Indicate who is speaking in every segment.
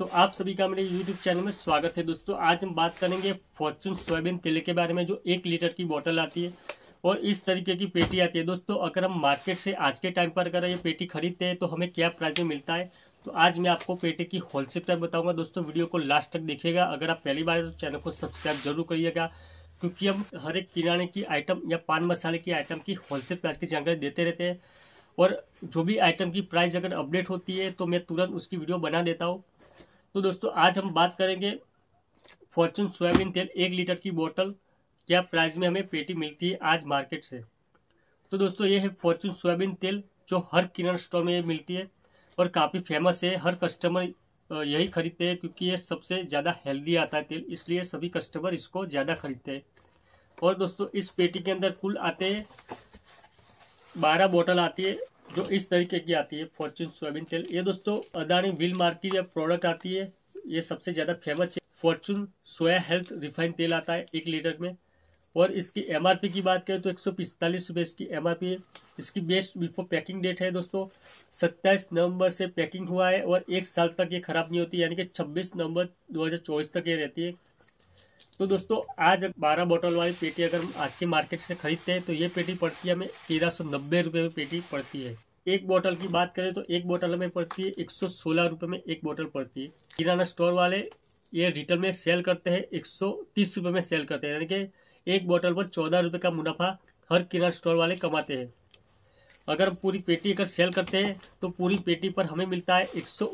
Speaker 1: दोस्तों आप सभी का मेरे यूट्यूब चैनल में स्वागत है दोस्तों आज हम बात करेंगे फॉर्चून सोयाबीन तेल के बारे में जो एक लीटर की बोतल आती है और इस तरीके की पेटी आती है दोस्तों अगर हम मार्केट से आज के टाइम पर अगर ये पेटी खरीदते हैं तो हमें क्या प्राइस में मिलता है तो आज मैं आपको पेटी की होलसेल प्राइस बताऊंगा दोस्तों वीडियो को लास्ट तक देखिएगा अगर आप पहली बार तो चैनल को सब्सक्राइब जरूर करिएगा क्योंकि हम हर एक किराने की आइटम या पान मसाले की आइटम की होलसेल प्राइस की जानकारी देते रहते हैं और जो भी आइटम की प्राइस अगर अपडेट होती है तो मैं तुरंत उसकी वीडियो बना देता हूँ तो दोस्तों आज हम बात करेंगे फॉर्चून सोयाबीन तेल एक लीटर की बोतल क्या प्राइस में हमें पेटी मिलती है आज मार्केट से तो दोस्तों ये है फॉर्चून सोयाबीन तेल जो हर किराना स्टोर में मिलती है और काफ़ी फेमस है हर कस्टमर यही खरीदते हैं क्योंकि ये सबसे ज़्यादा हेल्दी आता है तेल इसलिए सभी कस्टमर इसको ज़्यादा खरीदते हैं और दोस्तों इस पेटी के अंदर कुल आते हैं बारह बोतल आती है जो इस तरीके की आती है फॉर्चून सोयाबीन तेल ये दोस्तों अदानी व्हील मार्केट या प्रोडक्ट आती है ये सबसे ज़्यादा फेमस है फॉर्चून सोया हेल्थ रिफाइंड तेल आता है एक लीटर में और इसकी एमआरपी की बात करें तो एक सौ इसकी एमआरपी है इसकी बेस्ट बिफोर पैकिंग डेट है दोस्तों 27 नवंबर से पैकिंग हुआ है और एक साल तक ये ख़राब नहीं होती यानी कि 26 नवंबर 2024 तक ये रहती है तो दोस्तों आज बारह बॉटल वाली पेटी अगर आज के मार्केट से खरीदते हैं तो ये पेटी पड़ती है हमें तेरह सौ नब्बे रुपये में पेटी पड़ती है एक बोतल की बात करें तो एक बोतल हमें पड़ती है एक सौ सोलह रुपये में एक बोतल पड़ती है किराना स्टोर वाले ये रिटेल में सेल करते हैं एक सौ तीस रुपये में सेल करते हैं यानी कि एक बोतल पर चौदह रुपये का मुनाफा हर किराना स्टोर वाले कमाते हैं अगर हम पूरी पेटी अगर सेल करते हैं तो पूरी पेटी पर हमें मिलता है एक सौ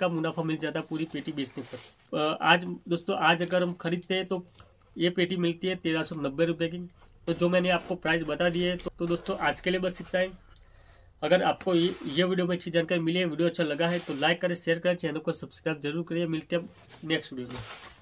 Speaker 1: का मुनाफा मिल जाता है पूरी पेटी बेचने पर आज दोस्तों आज अगर हम खरीदते हैं तो ये पेटी मिलती है तेरह सौ नब्बे रुपये की तो जो मैंने आपको प्राइस बता दिए है तो, तो दोस्तों आज के लिए बस इतना ही अगर आपको ये ये वीडियो में अच्छी जानकारी मिली है वीडियो अच्छा लगा है तो लाइक करें शेयर करें चैनल को सब्सक्राइब जरूर करिए मिलते हैं नेक्स्ट वीडियो में